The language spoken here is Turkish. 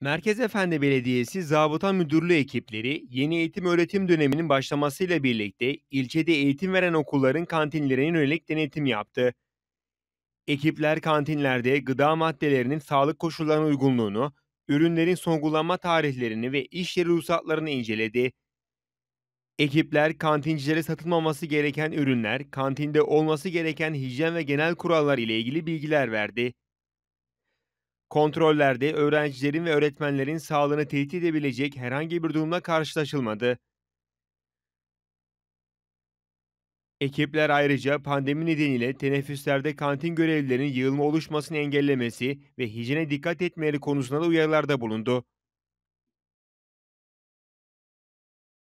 Merkez Efendi Belediyesi Zabıta Müdürlüğü ekipleri yeni eğitim öğretim döneminin başlamasıyla birlikte ilçede eğitim veren okulların kantinlerine yönelik denetim yaptı. Ekipler kantinlerde gıda maddelerinin sağlık koşullarına uygunluğunu, ürünlerin son kullanma tarihlerini ve iş yeri ruhsatlarını inceledi. Ekipler kantincilere satılmaması gereken ürünler, kantinde olması gereken hijyen ve genel kurallar ile ilgili bilgiler verdi. Kontrollerde öğrencilerin ve öğretmenlerin sağlığını tehdit edebilecek herhangi bir durumla karşılaşılmadı. Ekipler ayrıca pandemi nedeniyle teneffüslerde kantin görevlilerinin yığılma oluşmasını engellemesi ve hijyene dikkat etmeleri konusunda da uyarılarda bulundu.